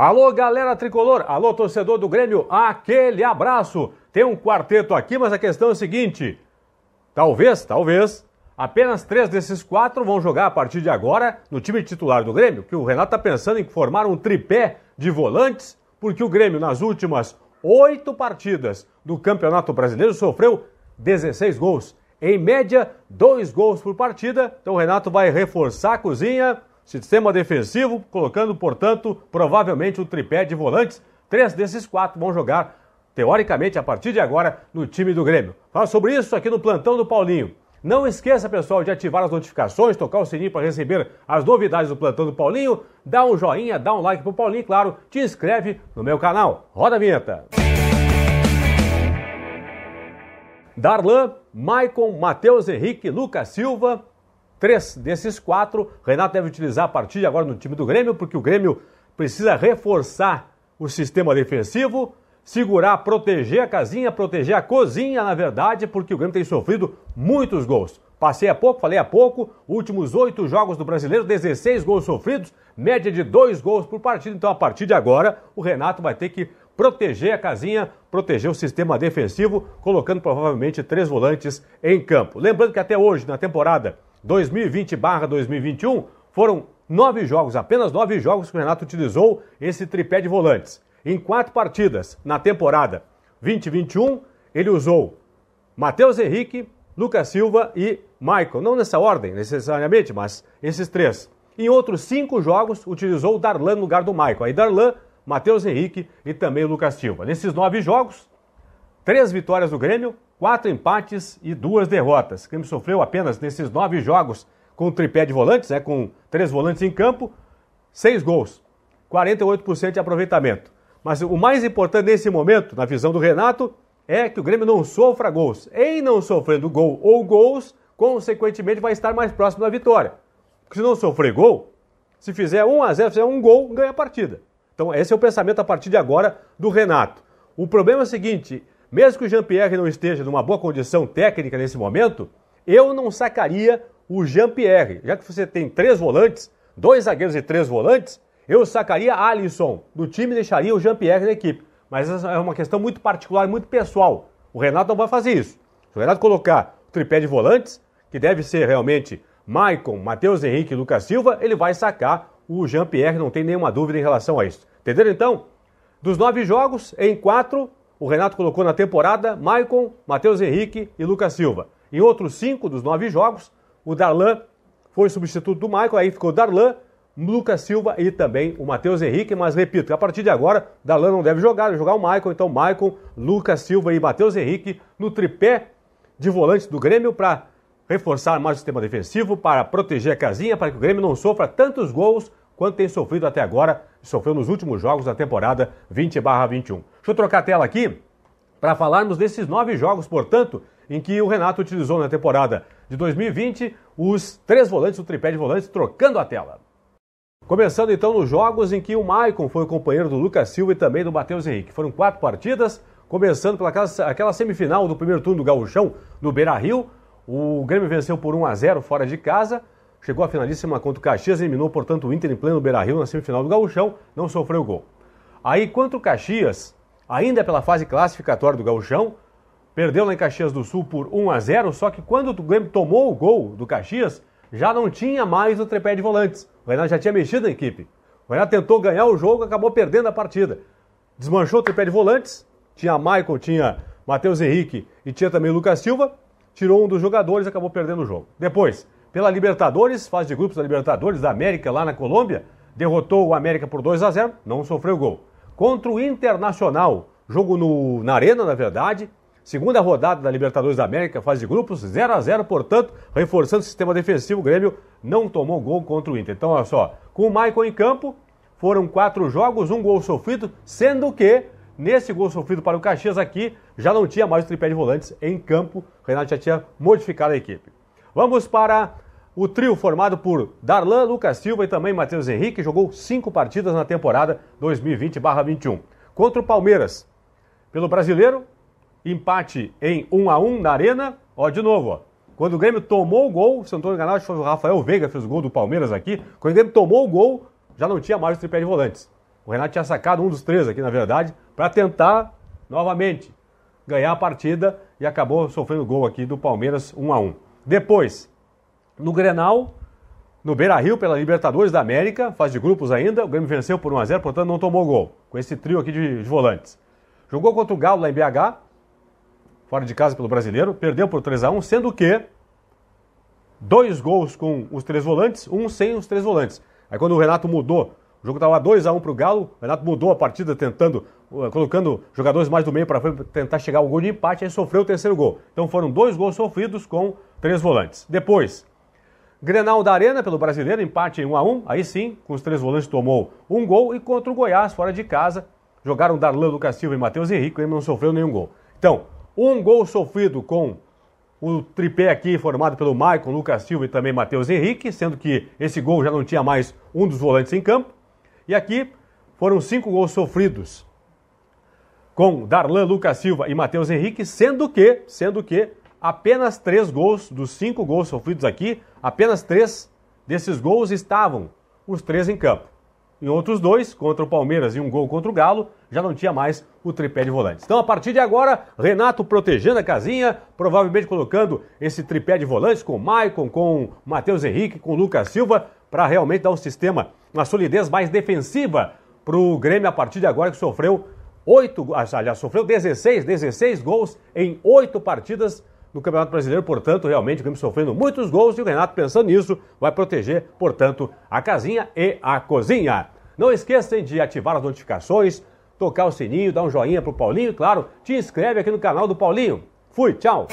Alô, galera tricolor! Alô, torcedor do Grêmio! Aquele abraço! Tem um quarteto aqui, mas a questão é a seguinte: talvez, talvez, apenas três desses quatro vão jogar a partir de agora no time titular do Grêmio, que o Renato está pensando em formar um tripé de volantes, porque o Grêmio, nas últimas oito partidas do Campeonato Brasileiro, sofreu 16 gols. Em média, dois gols por partida. Então o Renato vai reforçar a cozinha Sistema defensivo, colocando, portanto, provavelmente o um tripé de volantes. Três desses quatro vão jogar, teoricamente, a partir de agora, no time do Grêmio. Fala sobre isso aqui no plantão do Paulinho. Não esqueça, pessoal, de ativar as notificações, tocar o sininho para receber as novidades do Plantão do Paulinho, dá um joinha, dá um like pro Paulinho, claro, te inscreve no meu canal. Roda a vinheta! Darlan, Maicon, Matheus Henrique, Lucas Silva, Três desses quatro, Renato deve utilizar a partir de agora no time do Grêmio, porque o Grêmio precisa reforçar o sistema defensivo, segurar, proteger a casinha, proteger a cozinha, na verdade, porque o Grêmio tem sofrido muitos gols. Passei há pouco, falei há pouco, últimos oito jogos do brasileiro, 16 gols sofridos, média de dois gols por partida. Então, a partir de agora, o Renato vai ter que proteger a casinha, proteger o sistema defensivo, colocando provavelmente três volantes em campo. Lembrando que até hoje, na temporada 2020/2021 foram nove jogos, apenas nove jogos que o Renato utilizou esse tripé de volantes. Em quatro partidas na temporada 2021, ele usou Matheus Henrique, Lucas Silva e Michael. Não nessa ordem necessariamente, mas esses três. Em outros cinco jogos, utilizou o Darlan no lugar do Michael. Aí Darlan, Matheus Henrique e também o Lucas Silva. Nesses nove jogos, três vitórias do Grêmio, quatro empates e duas derrotas. O Grêmio sofreu apenas nesses nove jogos com o tripé de volantes, né, com três volantes em campo, seis gols, 48% de aproveitamento. Mas o mais importante nesse momento, na visão do Renato, é que o Grêmio não sofra gols. Em não sofrendo gol ou gols, consequentemente vai estar mais próximo da vitória. Porque se não sofrer gol, se fizer 1 a 0, fizer um gol, ganha a partida. Então esse é o pensamento a partir de agora do Renato. O problema é o seguinte, mesmo que o Jean-Pierre não esteja numa boa condição técnica nesse momento, eu não sacaria o Jean-Pierre. Já que você tem três volantes, dois zagueiros e três volantes, eu sacaria Alisson do time e deixaria o Jean-Pierre na equipe. Mas essa é uma questão muito particular, muito pessoal. O Renato não vai fazer isso. Se o Renato colocar o tripé de volantes, que deve ser realmente Maicon, Matheus Henrique e Lucas Silva, ele vai sacar o Jean-Pierre, não tem nenhuma dúvida em relação a isso. Entenderam então? Dos nove jogos, em quatro, o Renato colocou na temporada Maicon, Matheus Henrique e Lucas Silva. Em outros cinco dos nove jogos, o Darlan foi substituto do Maicon, aí ficou Darlan, Lucas Silva e também o Matheus Henrique, mas repito, a partir de agora, Darlan não deve jogar, deve jogar o Maicon, então Maicon, Lucas Silva e Matheus Henrique no tripé de volante do Grêmio para reforçar mais o sistema defensivo, para proteger a casinha, para que o Grêmio não sofra tantos gols quanto tem sofrido até agora, sofreu nos últimos jogos da temporada 20/21. Deixa eu trocar a tela aqui para falarmos desses nove jogos, portanto, em que o Renato utilizou na temporada de 2020 os três volantes, o tripé de volantes, trocando a tela. Começando então nos jogos em que o Maicon foi o companheiro do Lucas Silva e também do Matheus Henrique. Foram quatro partidas, começando pelaquela aquela semifinal do primeiro turno do Gaúchão, no Beira-Rio. O Grêmio venceu por 1 a 0 fora de casa, chegou à finalíssima contra o Caxias, eliminou portanto o Inter em pleno Beira-Rio na semifinal do Gaúchão, não sofreu gol. Aí contra o Caxias, ainda pela fase classificatória do Gauchão. Perdeu lá em Caxias do Sul por 1 a 0, só que quando o Grêmio tomou o gol do Caxias, já não tinha mais o tripé de volantes. O Renato já tinha mexido na equipe. O Renato tentou ganhar o jogo, acabou perdendo a partida. Desmanchou o tripé de volantes, tinha Michael, tinha Matheus Henrique e tinha também o Lucas Silva. Tirou um dos jogadores e acabou perdendo o jogo. Depois, pela Libertadores, fase de grupos da Libertadores da América lá na Colômbia, derrotou o América por 2 a 0, não sofreu gol contra o Internacional. Jogo no, na Arena, na verdade. Segunda rodada da Libertadores da América, fase de grupos, 0 a 0 portanto, reforçando o sistema defensivo, o Grêmio não tomou gol contra o Inter. Então, olha só, com o Maicon em campo, foram quatro jogos, um gol sofrido, sendo que, nesse gol sofrido para o Caxias aqui, já não tinha mais o tripé de volantes em campo, o Renato já tinha modificado a equipe. Vamos para o trio formado por Darlan, Lucas Silva e também Matheus Henrique jogou cinco partidas na temporada 2020-21. Contra o Palmeiras, pelo Brasileiro, empate em 1 a 1 na Arena. Ó, de novo, ó. Quando o Grêmio tomou o gol, se não estou enganado, foi o Rafael Veiga que fez o gol do Palmeiras aqui. Quando o Grêmio tomou o gol, já não tinha mais o tripé de volantes. O Renato tinha sacado um dos três aqui, na verdade, para tentar novamente ganhar a partida e acabou sofrendo o gol aqui do Palmeiras 1 a 1. Depois, no Grenal, no Beira-Rio pela Libertadores da América, fase de grupos ainda, o Grêmio venceu por 1 a 0, portanto não tomou gol, com esse trio aqui de, volantes. Jogou contra o Galo lá em BH, fora de casa pelo Brasileiro, perdeu por 3 a 1, sendo que dois gols com os três volantes, um sem os três volantes. Aí quando o Renato mudou, o jogo estava 2 a 1 para o Galo, o Renato mudou a partida tentando eh, colocando jogadores mais do meio para para tentar chegar ao gol de empate, aí sofreu o terceiro gol. Então foram dois gols sofridos com três volantes. Depois, Grenal da Arena pelo brasileiro, empate em 1 a 1 Aí sim, com os três volantes tomou um gol e contra o Goiás, fora de casa, jogaram Darlan, Lucas Silva e Matheus Henrique, e não sofreu nenhum gol. Então, um gol sofrido com o tripé aqui formado pelo Maicon, Lucas Silva e também Matheus Henrique, sendo que esse gol já não tinha mais um dos volantes em campo. E aqui foram cinco gols sofridos com Darlan, Lucas Silva e Matheus Henrique, sendo que, sendo que apenas três gols, dos cinco gols sofridos aqui, apenas três desses gols estavam os três em campo. Em outros dois, contra o Palmeiras e um gol contra o Galo, já não tinha mais o tripé de volantes. Então, a partir de agora, Renato protegendo a casinha, provavelmente colocando esse tripé de volantes com o Maicon, com o Matheus Henrique, com o Lucas Silva, para realmente dar um sistema, uma solidez mais defensiva para o Grêmio a partir de agora, que sofreu oito, aliás, ah, sofreu 16, 16 gols em oito partidas no Campeonato Brasileiro. Portanto, realmente o Grêmio sofrendo muitos gols e o Renato, pensando nisso, vai proteger, portanto, a casinha e a cozinha. Não esqueçam de ativar as notificações, tocar o sininho, dar um joinha pro Paulinho, claro, te inscreve aqui no canal do Paulinho. Fui, tchau!